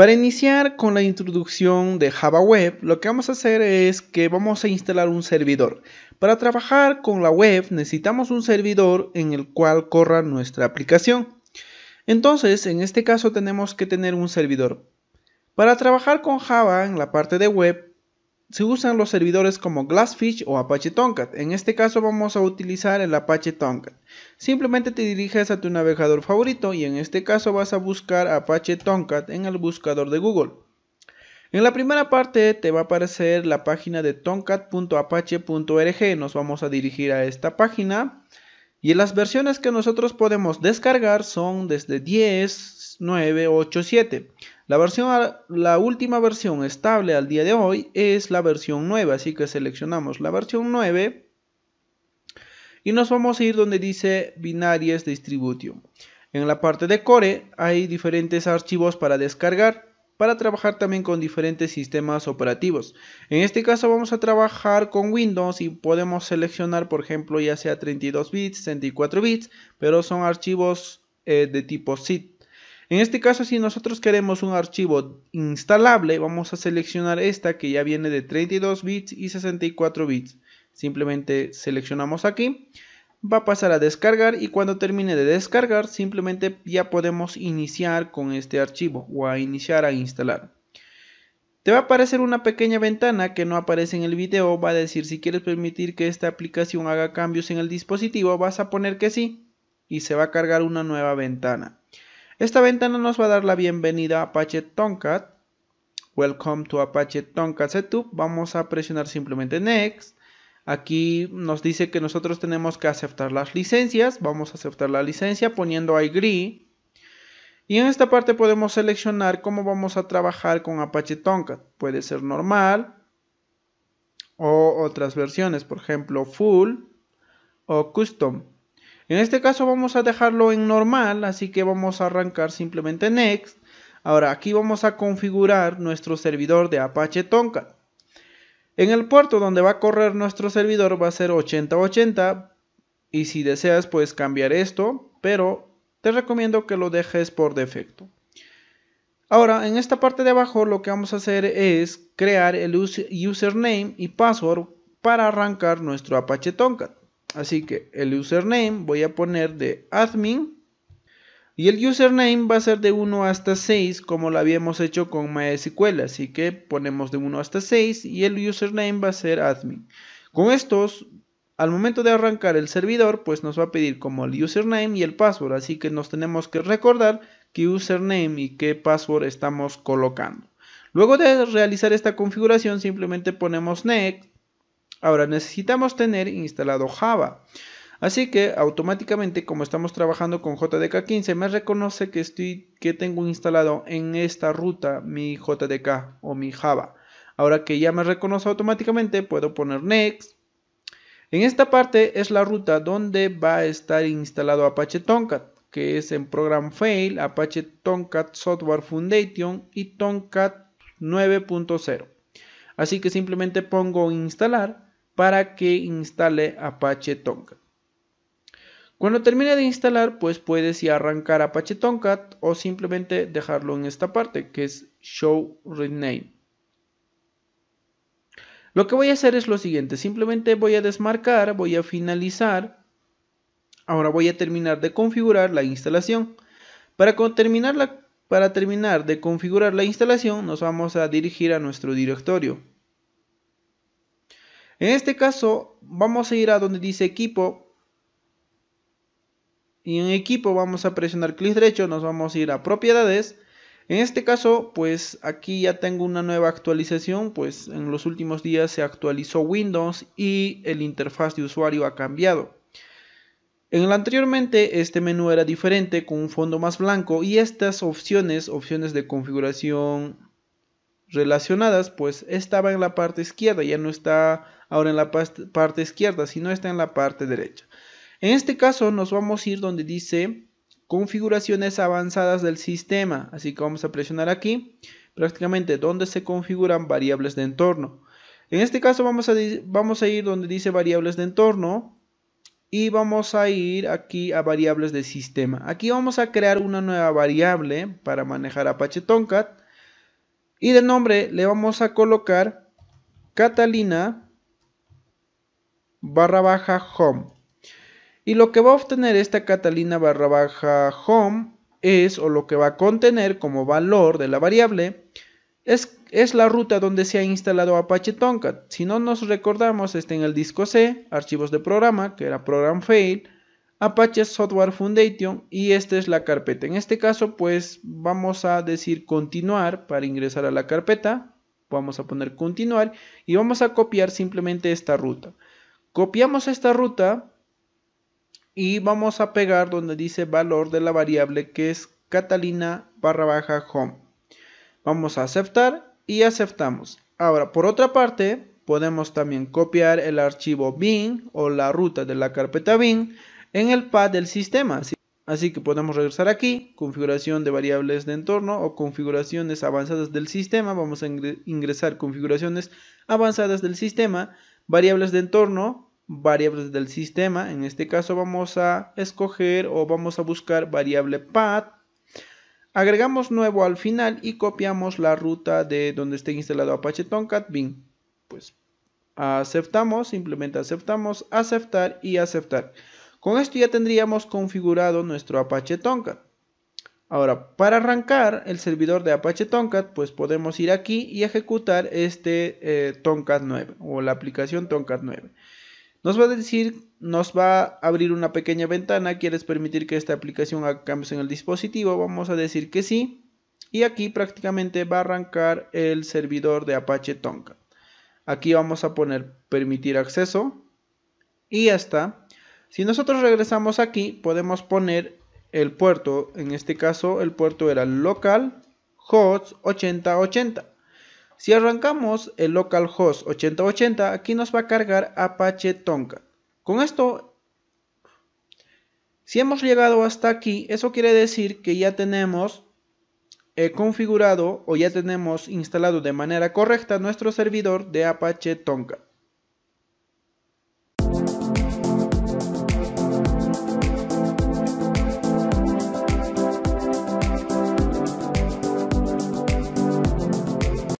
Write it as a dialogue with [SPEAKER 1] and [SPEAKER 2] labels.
[SPEAKER 1] Para iniciar con la introducción de Java Web, lo que vamos a hacer es que vamos a instalar un servidor. Para trabajar con la web necesitamos un servidor en el cual corra nuestra aplicación. Entonces, en este caso tenemos que tener un servidor. Para trabajar con Java en la parte de web, se usan los servidores como Glassfish o Apache Tomcat. En este caso vamos a utilizar el Apache Tomcat. Simplemente te diriges a tu navegador favorito y en este caso vas a buscar Apache Tomcat en el buscador de Google. En la primera parte te va a aparecer la página de tomcat.apache.org. Nos vamos a dirigir a esta página. Y las versiones que nosotros podemos descargar son desde 10, 9, 8, 7. La, versión, la última versión estable al día de hoy es la versión 9, así que seleccionamos la versión 9 y nos vamos a ir donde dice Binaries Distribution. En la parte de Core hay diferentes archivos para descargar para trabajar también con diferentes sistemas operativos. En este caso vamos a trabajar con Windows y podemos seleccionar por ejemplo ya sea 32 bits, 64 bits, pero son archivos eh, de tipo zip. En este caso, si nosotros queremos un archivo instalable, vamos a seleccionar esta que ya viene de 32 bits y 64 bits. Simplemente seleccionamos aquí va a pasar a descargar y cuando termine de descargar simplemente ya podemos iniciar con este archivo o a iniciar a instalar. Te va a aparecer una pequeña ventana que no aparece en el video, va a decir si quieres permitir que esta aplicación haga cambios en el dispositivo, vas a poner que sí y se va a cargar una nueva ventana. Esta ventana nos va a dar la bienvenida a Apache Tomcat. Welcome to Apache Tomcat Setup. Vamos a presionar simplemente Next Aquí nos dice que nosotros tenemos que aceptar las licencias. Vamos a aceptar la licencia poniendo agree. Y en esta parte podemos seleccionar cómo vamos a trabajar con Apache Tomcat. Puede ser normal o otras versiones, por ejemplo full o custom. En este caso vamos a dejarlo en normal, así que vamos a arrancar simplemente next. Ahora aquí vamos a configurar nuestro servidor de Apache Tomcat. En el puerto donde va a correr nuestro servidor va a ser 8080 y si deseas puedes cambiar esto, pero te recomiendo que lo dejes por defecto. Ahora, en esta parte de abajo lo que vamos a hacer es crear el username y password para arrancar nuestro Apache Tomcat. Así que el username voy a poner de admin y el username va a ser de 1 hasta 6 como lo habíamos hecho con MySQL. Así que ponemos de 1 hasta 6 y el username va a ser admin. Con estos, al momento de arrancar el servidor, pues nos va a pedir como el username y el password. Así que nos tenemos que recordar qué username y qué password estamos colocando. Luego de realizar esta configuración simplemente ponemos next. Ahora necesitamos tener instalado Java. Así que automáticamente como estamos trabajando con JDK15 me reconoce que, estoy, que tengo instalado en esta ruta mi JDK o mi Java. Ahora que ya me reconoce automáticamente puedo poner next. En esta parte es la ruta donde va a estar instalado Apache Tomcat que es en Program Fail, Apache Tomcat Software Foundation y Tomcat 9.0. Así que simplemente pongo instalar para que instale Apache Tomcat. Cuando termine de instalar, pues puedes si arrancar Apache Tomcat o simplemente dejarlo en esta parte que es Show Rename. Lo que voy a hacer es lo siguiente, simplemente voy a desmarcar, voy a finalizar. Ahora voy a terminar de configurar la instalación. Para, para terminar de configurar la instalación nos vamos a dirigir a nuestro directorio. En este caso vamos a ir a donde dice equipo y en equipo vamos a presionar clic derecho, nos vamos a ir a propiedades. En este caso, pues aquí ya tengo una nueva actualización, pues en los últimos días se actualizó Windows y el interfaz de usuario ha cambiado. En el anteriormente este menú era diferente con un fondo más blanco y estas opciones, opciones de configuración relacionadas, pues estaba en la parte izquierda, ya no está ahora en la parte izquierda, sino está en la parte derecha. En este caso nos vamos a ir donde dice configuraciones avanzadas del sistema. Así que vamos a presionar aquí prácticamente donde se configuran variables de entorno. En este caso vamos a, a ir donde dice variables de entorno y vamos a ir aquí a variables de sistema. Aquí vamos a crear una nueva variable para manejar Apache Tomcat y de nombre le vamos a colocar Catalina barra baja home. Y lo que va a obtener esta Catalina barra baja home es, o lo que va a contener como valor de la variable, es, es la ruta donde se ha instalado Apache Tomcat. Si no nos recordamos, está en el disco C, archivos de programa, que era program fail, Apache Software Foundation y esta es la carpeta. En este caso, pues vamos a decir continuar para ingresar a la carpeta. Vamos a poner continuar y vamos a copiar simplemente esta ruta. Copiamos esta ruta y vamos a pegar donde dice valor de la variable que es catalina barra baja home. Vamos a aceptar y aceptamos. Ahora, por otra parte, podemos también copiar el archivo bin o la ruta de la carpeta bin en el pad del sistema. Así que podemos regresar aquí, configuración de variables de entorno o configuraciones avanzadas del sistema. Vamos a ingresar configuraciones avanzadas del sistema, variables de entorno, variables del sistema. En este caso vamos a escoger o vamos a buscar variable path. Agregamos nuevo al final y copiamos la ruta de donde esté instalado Apache Tomcat bin. Pues aceptamos, simplemente aceptamos, aceptar y aceptar. Con esto ya tendríamos configurado nuestro Apache Tomcat. Ahora, para arrancar el servidor de Apache Tomcat, pues podemos ir aquí y ejecutar este eh, Tomcat 9 o la aplicación Tomcat 9. Nos va a decir, nos va a abrir una pequeña ventana, ¿quieres permitir que esta aplicación haga cambios en el dispositivo? Vamos a decir que sí. Y aquí prácticamente va a arrancar el servidor de Apache Tonka. Aquí vamos a poner permitir acceso y ya está. Si nosotros regresamos aquí, podemos poner el puerto, en este caso el puerto era local host 8080. Si arrancamos el localhost 8080, aquí nos va a cargar Apache Tonka. Con esto, si hemos llegado hasta aquí, eso quiere decir que ya tenemos eh, configurado o ya tenemos instalado de manera correcta nuestro servidor de Apache Tonka.